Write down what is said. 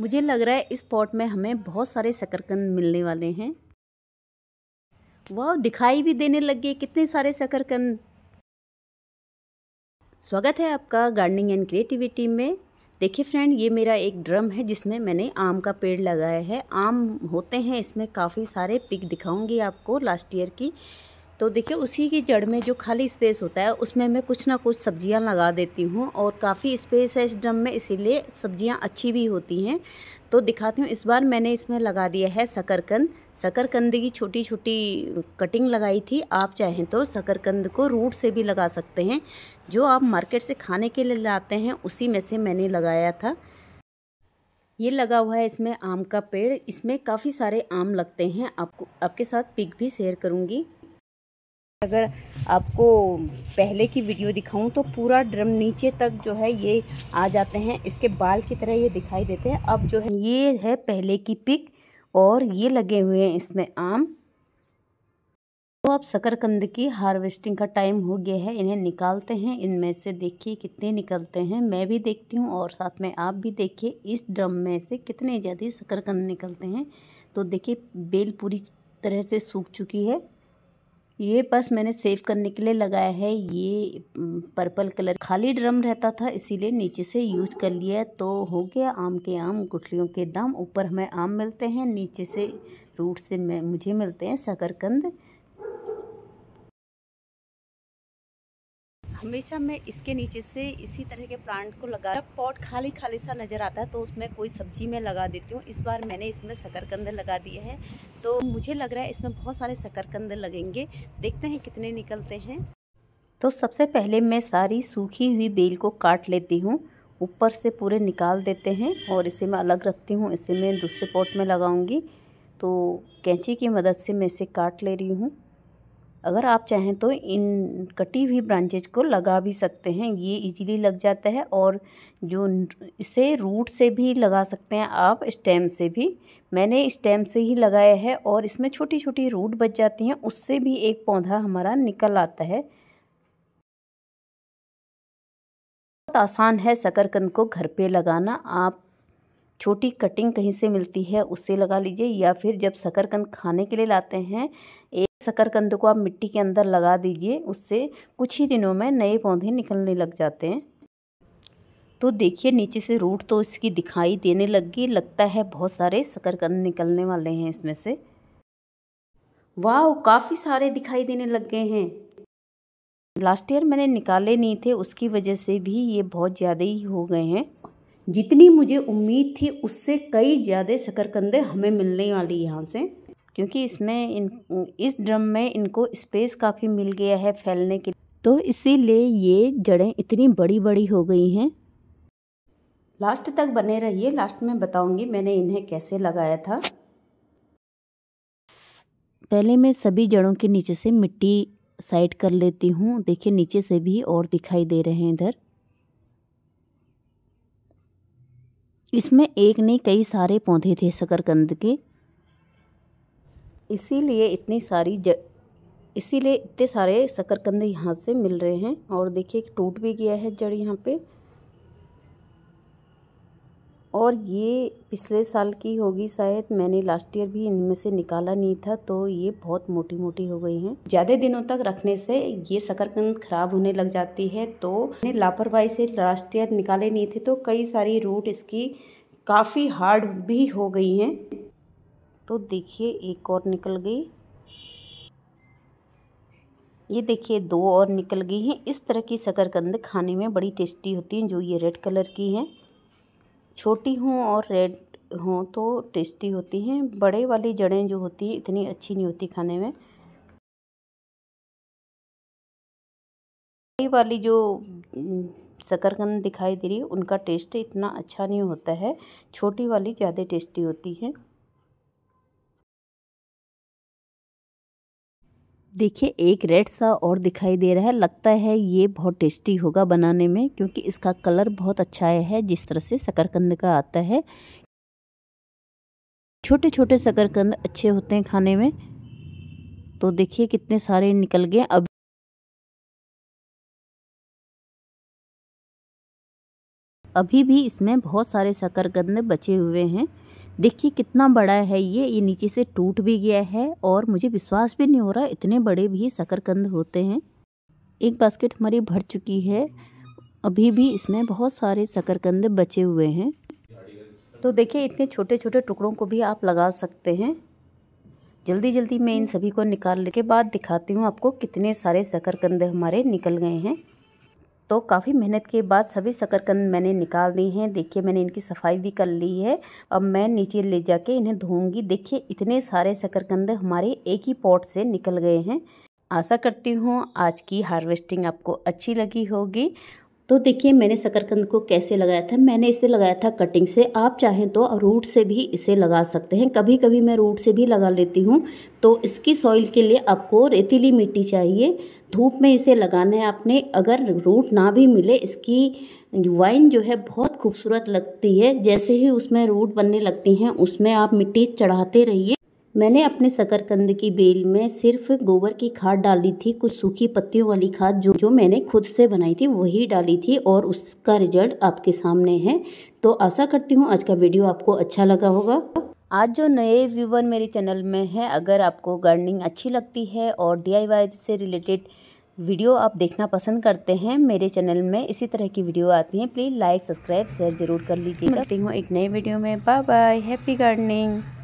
मुझे लग रहा है इस पॉट में हमें बहुत सारे शकरकंद मिलने वाले हैं वह दिखाई भी देने लगे कितने सारे शकरकंद स्वागत है आपका गार्डनिंग एंड क्रिएटिविटी में देखिए फ्रेंड ये मेरा एक ड्रम है जिसमें मैंने आम का पेड़ लगाया है आम होते हैं इसमें काफ़ी सारे पिक दिखाऊंगी आपको लास्ट ईयर की तो देखिए उसी की जड़ में जो खाली स्पेस होता है उसमें मैं कुछ ना कुछ सब्जियां लगा देती हूँ और काफ़ी स्पेस है इस ड्रम में इसीलिए सब्जियां अच्छी भी होती हैं तो दिखाती हूँ इस बार मैंने इसमें लगा दिया है शकरकंद शकरकंद की छोटी छोटी कटिंग लगाई थी आप चाहें तो शकरकंद को रूट से भी लगा सकते हैं जो आप मार्केट से खाने के लिए लाते हैं उसी में से मैंने लगाया था ये लगा हुआ है इसमें आम का पेड़ इसमें काफ़ी सारे आम लगते हैं आपको आपके साथ पिक भी शेयर करूँगी अगर आपको पहले की वीडियो दिखाऊं तो पूरा ड्रम नीचे तक जो है ये आ जाते हैं इसके बाल की तरह ये दिखाई देते हैं अब जो है ये है पहले की पिक और ये लगे हुए हैं इसमें आम तो अब शकरकंद की हार्वेस्टिंग का टाइम हो गया है इन्हें निकालते हैं इनमें से देखिए कितने निकलते हैं मैं भी देखती हूँ और साथ में आप भी देखिए इस ड्रम में से कितने ज़्यादा शकरकंद निकलते हैं तो देखिए बेल पूरी तरह से सूख चुकी है ये बस मैंने सेव करने के लिए लगाया है ये पर्पल कलर खाली ड्रम रहता था इसीलिए नीचे से यूज कर लिया तो हो गया आम के आम गुठलियों के दाम ऊपर हमें आम मिलते हैं नीचे से रूट से मुझे मिलते हैं शकरकंद हमेशा मैं इसके नीचे से इसी तरह के प्लांट को लगा जब पॉट खाली खाली सा नज़र आता है तो उसमें कोई सब्जी मैं लगा देती हूँ इस बार मैंने इसमें शकरकंद लगा दिए हैं तो मुझे लग रहा है इसमें बहुत सारे शकरकंद लगेंगे देखते हैं कितने निकलते हैं तो सबसे पहले मैं सारी सूखी हुई बेल को काट लेती हूँ ऊपर से पूरे निकाल देते हैं और इसे मैं अलग रखती हूँ इसे मैं दूसरे पॉट में लगाऊंगी तो कैंची की मदद से मैं इसे काट ले रही हूँ अगर आप चाहें तो इन कटी हुई ब्रांचेज को लगा भी सकते हैं ये इजीली लग जाता है और जो इसे रूट से भी लगा सकते हैं आप स्टेम से भी मैंने स्टेम से ही लगाया है और इसमें छोटी छोटी रूट बच जाती हैं उससे भी एक पौधा हमारा निकल आता है बहुत आसान है शकरकंद को घर पे लगाना आप छोटी कटिंग कहीं से मिलती है उससे लगा लीजिए या फिर जब शकरकंद खाने के लिए लाते हैं शकरकंद को आप मिट्टी के अंदर लगा दीजिए उससे कुछ ही दिनों में नए पौधे निकलने लग जाते हैं तो देखिए नीचे से रूट तो इसकी दिखाई देने लग गई लगता है बहुत सारे शकरकंद निकलने वाले हैं इसमें से वाह काफ़ी सारे दिखाई देने लग गए हैं लास्ट ईयर मैंने निकाले नहीं थे उसकी वजह से भी ये बहुत ज़्यादा ही हो गए हैं जितनी मुझे उम्मीद थी उससे कई ज़्यादा शकरकंदे हमें मिलने वाली यहाँ से क्योंकि इसमें इन इस ड्रम में इनको स्पेस काफ़ी मिल गया है फैलने के तो इसीलिए ये जड़ें इतनी बड़ी बड़ी हो गई हैं लास्ट तक बने रहिए लास्ट में बताऊंगी मैंने इन्हें कैसे लगाया था पहले मैं सभी जड़ों के नीचे से मिट्टी साइड कर लेती हूँ देखिए नीचे से भी और दिखाई दे रहे हैं इधर इसमें एक नहीं कई सारे पौधे थे शकरकंद के इसीलिए इतनी सारी ज इसीलिए इतने सारे शकरकंदे यहाँ से मिल रहे हैं और देखिए टूट भी गया है जड़ यहाँ पे और ये पिछले साल की होगी शायद मैंने लास्ट ईयर भी इनमें से निकाला नहीं था तो ये बहुत मोटी मोटी हो गई हैं ज़्यादा दिनों तक रखने से ये शकरकंद खराब होने लग जाती है तो मैंने लापरवाही से लास्ट ईयर निकाले नहीं थे तो कई सारी रूट इसकी काफ़ी हार्ड भी हो गई हैं तो देखिए एक और निकल गई ये देखिए दो और निकल गई हैं इस तरह की शकरकंद खाने में बड़ी टेस्टी होती हैं जो ये रेड कलर की हैं छोटी हों और रेड हों तो टेस्टी होती हैं बड़े वाली जड़ें जो होती हैं इतनी अच्छी नहीं होती खाने में बड़ी वाली जो शकरकंद दिखाई दे रही है उनका टेस्ट इतना अच्छा नहीं होता है छोटी वाली ज़्यादा टेस्टी होती है देखिए एक रेड सा और दिखाई दे रहा है लगता है ये बहुत टेस्टी होगा बनाने में क्योंकि इसका कलर बहुत अच्छा है जिस तरह से शकरकंद का आता है छोटे छोटे शकरकंद अच्छे होते हैं खाने में तो देखिए कितने सारे निकल गए अब अभी भी इसमें बहुत सारे शकरकंद बचे हुए हैं देखिए कितना बड़ा है ये ये नीचे से टूट भी गया है और मुझे विश्वास भी नहीं हो रहा इतने बड़े भी शकरकंद होते हैं एक बास्केट हमारी भर चुकी है अभी भी इसमें बहुत सारे शकरकंद बचे हुए हैं तो देखिए इतने छोटे छोटे टुकड़ों को भी आप लगा सकते हैं जल्दी जल्दी मैं इन सभी को निकालने के बाद दिखाती हूँ आपको कितने सारे शकरकंद हमारे निकल गए हैं तो काफ़ी मेहनत के बाद सभी शकरकंद मैंने निकाल दिए हैं देखिए मैंने इनकी सफाई भी कर ली है अब मैं नीचे ले जाके इन्हें धोऊंगी देखिए इतने सारे शकरकंद हमारे एक ही पॉट से निकल गए हैं आशा करती हूँ आज की हार्वेस्टिंग आपको अच्छी लगी होगी तो देखिए मैंने शकरकंद को कैसे लगाया था मैंने इसे लगाया था कटिंग से आप चाहें तो रूट से भी इसे लगा सकते हैं कभी कभी मैं रूट से भी लगा लेती हूँ तो इसकी सॉइल के लिए आपको रेतीली मिट्टी चाहिए धूप में इसे लगाना है आपने अगर रूट ना भी मिले इसकी वाइन जो है बहुत खूबसूरत लगती है जैसे ही उसमें रूट बनने लगती हैं उसमें आप मिट्टी चढ़ाते रहिए मैंने अपने शकरकंद की बेल में सिर्फ गोबर की खाद डाली थी कुछ सूखी पत्तियों वाली खाद जो जो मैंने खुद से बनाई थी वही डाली थी और उसका रिजल्ट आपके सामने है तो आशा करती हूँ आज का वीडियो आपको अच्छा लगा होगा आज जो नए व्यूवर मेरे चैनल में है अगर आपको गार्डनिंग अच्छी लगती है और डी से रिलेटेड वीडियो आप देखना पसंद करते हैं मेरे चैनल में इसी तरह की वीडियो आती हैं प्लीज़ लाइक सब्सक्राइब शेयर जरूर कर लीजिए मिलती हूँ एक नए वीडियो में बाय बाय हैप्पी गार्डनिंग